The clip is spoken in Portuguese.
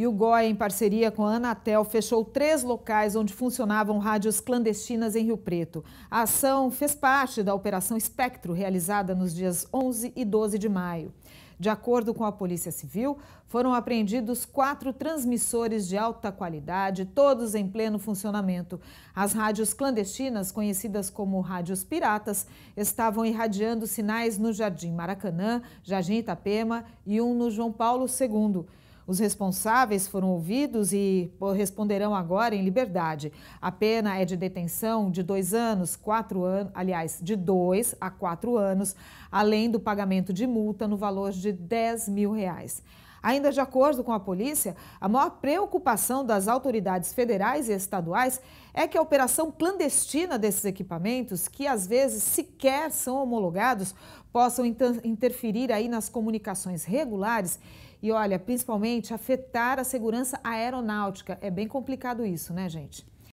E o GOE, em parceria com a Anatel, fechou três locais onde funcionavam rádios clandestinas em Rio Preto. A ação fez parte da Operação Espectro, realizada nos dias 11 e 12 de maio. De acordo com a Polícia Civil, foram apreendidos quatro transmissores de alta qualidade, todos em pleno funcionamento. As rádios clandestinas, conhecidas como rádios piratas, estavam irradiando sinais no Jardim Maracanã, Jardim Itapema e um no João Paulo II. Os responsáveis foram ouvidos e responderão agora em liberdade. A pena é de detenção de dois anos, quatro anos, aliás, de dois a quatro anos, além do pagamento de multa no valor de 10 mil reais. Ainda de acordo com a polícia, a maior preocupação das autoridades federais e estaduais é que a operação clandestina desses equipamentos, que às vezes sequer são homologados, possam interferir aí nas comunicações regulares e, olha, principalmente afetar a segurança aeronáutica. É bem complicado isso, né, gente?